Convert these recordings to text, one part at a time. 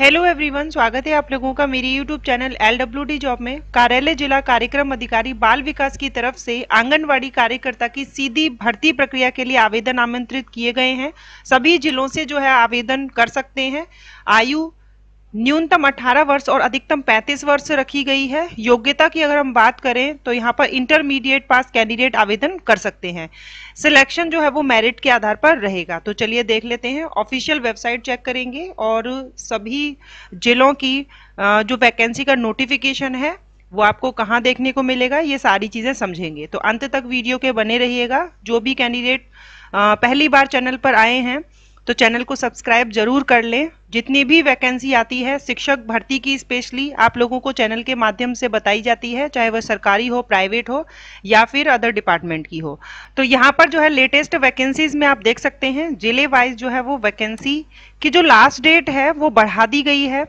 hello everyone स्वागत है आप लोगों का मेरी YouTube channel L W D job में कार्यालय जिला कार्यक्रम अधिकारी बाल विकास की तरफ से आंगनवाड़ी कार्यकर्ता की सीधी भर्ती प्रक्रिया के लिए आवेदन आमंत्रित किए गए हैं सभी जिलों से जो है आवेदन कर सकते हैं आयु न्यूनतम 18 वर्ष और अधिकतम 35 वर्ष रखी गई है योग्यता की अगर हम बात करें तो यहाँ पर इंटरमीडिएट पास कैंडिडेट आवेदन कर सकते हैं सिलेक्शन जो है वो मेरिट के आधार पर रहेगा तो चलिए देख लेते हैं ऑफिशियल वेबसाइट चेक करेंगे और सभी जिलों की जो वैकेंसी का नोटिफिकेशन है वो आपको कहाँ देखने को मिलेगा ये सारी चीज़ें समझेंगे तो अंत तक वीडियो के बने रहिएगा जो भी कैंडिडेट पहली बार चैनल पर आए हैं तो चैनल को सब्सक्राइब जरूर कर लें जितनी भी वैकेंसी आती है शिक्षक भर्ती की स्पेशली आप लोगों को चैनल के माध्यम से बताई जाती है चाहे वह सरकारी हो प्राइवेट हो या फिर अदर डिपार्टमेंट की हो तो यहाँ पर जो है लेटेस्ट वैकेंसीज में आप देख सकते हैं जिले वाइज जो है वो वैकेंसी की जो लास्ट डेट है वो बढ़ा दी गई है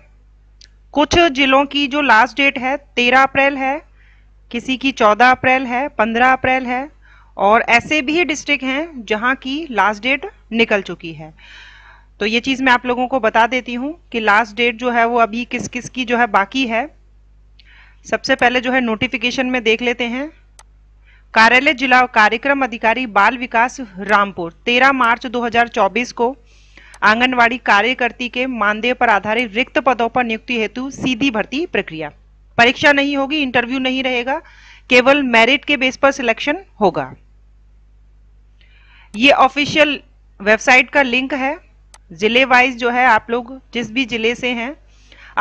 कुछ जिलों की जो लास्ट डेट है तेरह अप्रैल है किसी की चौदह अप्रैल है पंद्रह अप्रैल है और ऐसे भी डिस्ट्रिक्ट हैं जहाँ की लास्ट डेट निकल चुकी है तो ये चीज़ मैं आप लोगों को बता देती हूँ कि लास्ट डेट जो है वो अभी किस किस की जो है बाकी है सबसे पहले जो है नोटिफिकेशन में देख लेते हैं कार्यालय जिला कार्यक्रम अधिकारी बाल विकास रामपुर 13 मार्च 2024 को आंगनवाड़ी कार्यकर्ती के मानदेय पर आधारित रिक्त पदों पर नियुक्ति हेतु सीधी भर्ती प्रक्रिया परीक्षा नहीं होगी इंटरव्यू नहीं रहेगा केवल मेरिट के बेस पर सिलेक्शन होगा ये ऑफिशियल वेबसाइट का लिंक है ज़िले वाइज जो है आप लोग जिस भी ज़िले से हैं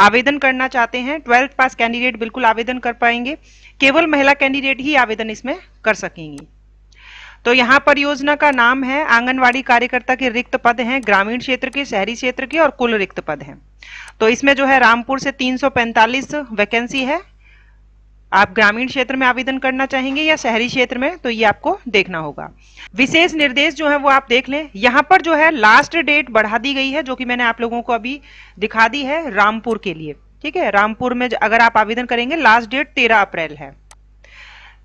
आवेदन करना चाहते हैं ट्वेल्थ पास कैंडिडेट बिल्कुल आवेदन कर पाएंगे केवल महिला कैंडिडेट ही आवेदन इसमें कर सकेंगी तो यहाँ परियोजना का नाम है आंगनवाड़ी कार्यकर्ता के रिक्त पद हैं ग्रामीण क्षेत्र के शहरी क्षेत्र के और कुल रिक्त पद हैं तो इसमें जो है रामपुर से 345 वैकेंसी है आप ग्रामीण क्षेत्र में आवेदन करना चाहेंगे या शहरी क्षेत्र में तो ये आपको देखना होगा विशेष निर्देश जो है वो आप देख लें यहाँ पर जो है लास्ट डेट बढ़ा दी गई है जो कि मैंने आप लोगों को अभी दिखा दी है रामपुर के लिए ठीक है रामपुर में अगर आप आवेदन करेंगे लास्ट डेट तेरह अप्रैल है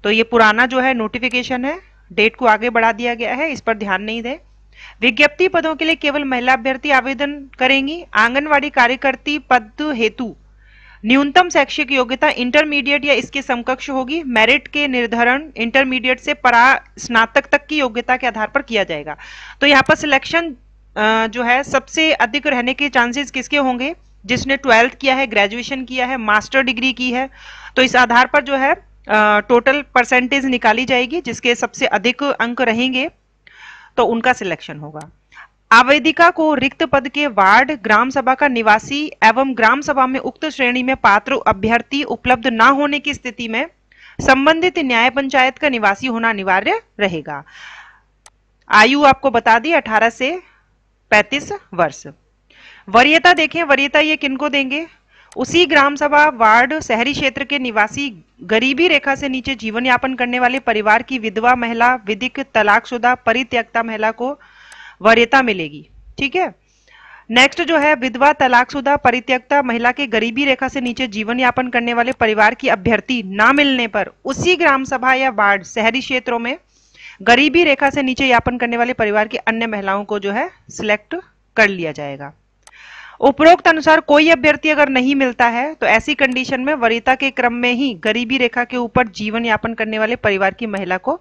तो ये पुराना जो है नोटिफिकेशन है डेट को आगे बढ़ा दिया गया है इस पर ध्यान नहीं दे विज्ञप्ति पदों के लिए केवल महिला अभ्यर्थी आवेदन करेंगी आंगनवाड़ी कार्यकर्ती पद हेतु न्यूनतम शैक्षिक योग्यता इंटरमीडिएट या इसके समकक्ष होगी मेरिट के निर्धारण इंटरमीडिएट से परा स्नातक तक की योग्यता के आधार पर किया जाएगा तो यहाँ पर सिलेक्शन जो है सबसे अधिक रहने के चांसेस किसके होंगे जिसने ट्वेल्थ किया है ग्रेजुएशन किया है मास्टर डिग्री की है तो इस आधार पर जो है टोटल परसेंटेज निकाली जाएगी जिसके सबसे अधिक अंक रहेंगे तो उनका सिलेक्शन होगा आवेदिका को रिक्त पद के वार्ड ग्राम सभा का निवासी एवं ग्राम सभा में उक्त श्रेणी में पात्र अभ्यर्थी उपलब्ध न होने की स्थिति में संबंधित न्याय पंचायत का निवासी होना अनिवार्य रहेगा आयु आपको बता दी 18 से 35 वर्ष वरीयता देखें वरीयता ये किनको देंगे उसी ग्राम सभा वार्ड शहरी क्षेत्र के निवासी गरीबी रेखा से नीचे जीवन यापन करने वाले परिवार की विधवा महिला विधिक तलाकशुदा परित्यक्ता महिला को वरीयता मिलेगी ठीक है नेक्स्ट जो है विधवा तलाकशुदा परित्यक्ता महिला के गरीबी रेखा से नीचे जीवन यापन करने वाले परिवार की अभ्यर्थी ना मिलने पर उसी ग्राम सभा या वार्ड शहरी क्षेत्रों में गरीबी रेखा से नीचे यापन करने वाले परिवार की अन्य महिलाओं को जो है सिलेक्ट कर लिया जाएगा उपरोक्त अनुसार कोई अभ्यर्थी अगर नहीं मिलता है तो ऐसी कंडीशन में वरीता के क्रम में ही गरीबी रेखा के ऊपर जीवन यापन करने वाले परिवार की महिला को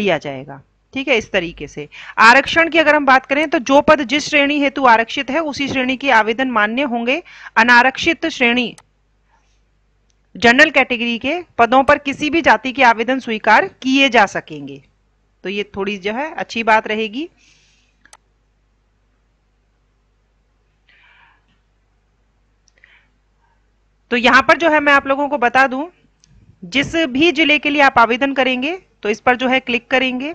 लिया जाएगा ठीक है इस तरीके से आरक्षण की अगर हम बात करें तो जो पद जिस श्रेणी हेतु आरक्षित है उसी श्रेणी के आवेदन मान्य होंगे अनारक्षित श्रेणी जनरल कैटेगरी के पदों पर किसी भी जाति के आवेदन स्वीकार किए जा सकेंगे तो ये थोड़ी जो है अच्छी बात रहेगी तो यहां पर जो है मैं आप लोगों को बता दूं जिस भी जिले के लिए आप आवेदन करेंगे तो इस पर जो है क्लिक करेंगे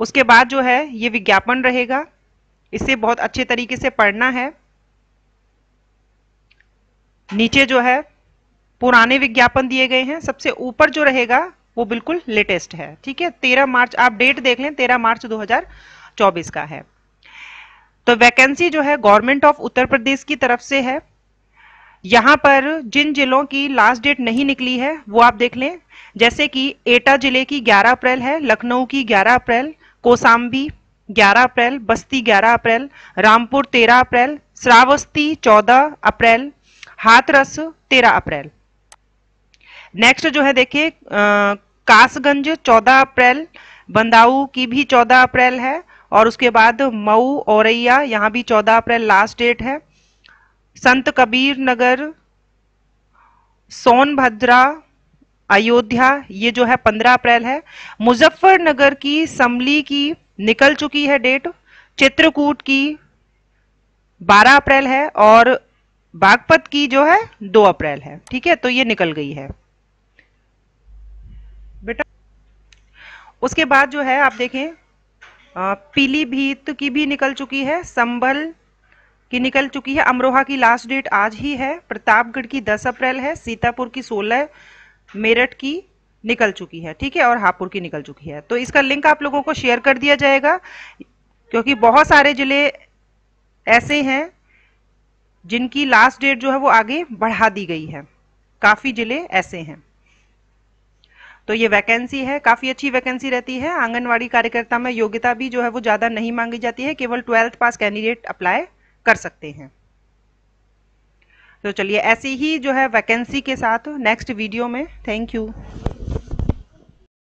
उसके बाद जो है ये विज्ञापन रहेगा इसे बहुत अच्छे तरीके से पढ़ना है नीचे जो है पुराने विज्ञापन दिए गए हैं सबसे ऊपर जो रहेगा वो बिल्कुल लेटेस्ट है ठीक है तेरह मार्च आप डेट देख लें तेरह मार्च 2024 का है तो वैकेंसी जो है गवर्नमेंट ऑफ उत्तर प्रदेश की तरफ से है यहां पर जिन जिलों की लास्ट डेट नहीं निकली है वो आप देख लें जैसे कि एटा जिले की 11 अप्रैल है लखनऊ की 11 अप्रैल कोसाम्बी 11 अप्रैल बस्ती 11 अप्रैल रामपुर 13 अप्रैल श्रावस्ती 14 अप्रैल हाथरस 13 अप्रैल नेक्स्ट जो है देखिए कासगंज 14 अप्रैल बंदाऊ की भी 14 अप्रैल है और उसके बाद मऊ औरैया यहाँ भी 14 अप्रैल लास्ट डेट है संत कबीर नगर सोनभद्रा अयोध्या ये जो है पंद्रह अप्रैल है मुजफ्फरनगर की समली की निकल चुकी है डेट चित्रकूट की बारह अप्रैल है और बागपत की जो है दो अप्रैल है ठीक है तो ये निकल गई है बेटा उसके बाद जो है आप देखें पीलीभीत की भी निकल चुकी है संभल की निकल चुकी है अमरोहा की लास्ट डेट आज ही है प्रतापगढ़ की 10 अप्रैल है सीतापुर की 16 मेरठ की निकल चुकी है ठीक है और हापुड़ की निकल चुकी है तो इसका लिंक आप लोगों को शेयर कर दिया जाएगा क्योंकि बहुत सारे ज़िले ऐसे हैं जिनकी लास्ट डेट जो है वो आगे बढ़ा दी गई है काफ़ी ज़िले ऐसे हैं तो ये वैकेंसी है काफ़ी अच्छी वैकेंसी रहती है आंगनवाड़ी कार्यकर्ता में योग्यता भी जो है वो ज़्यादा नहीं मांगी जाती है केवल ट्वेल्थ पास कैंडिडेट अप्लाई कर सकते हैं तो चलिए ऐसी ही जो है वैकेंसी के साथ नेक्स्ट वीडियो में थैंक यू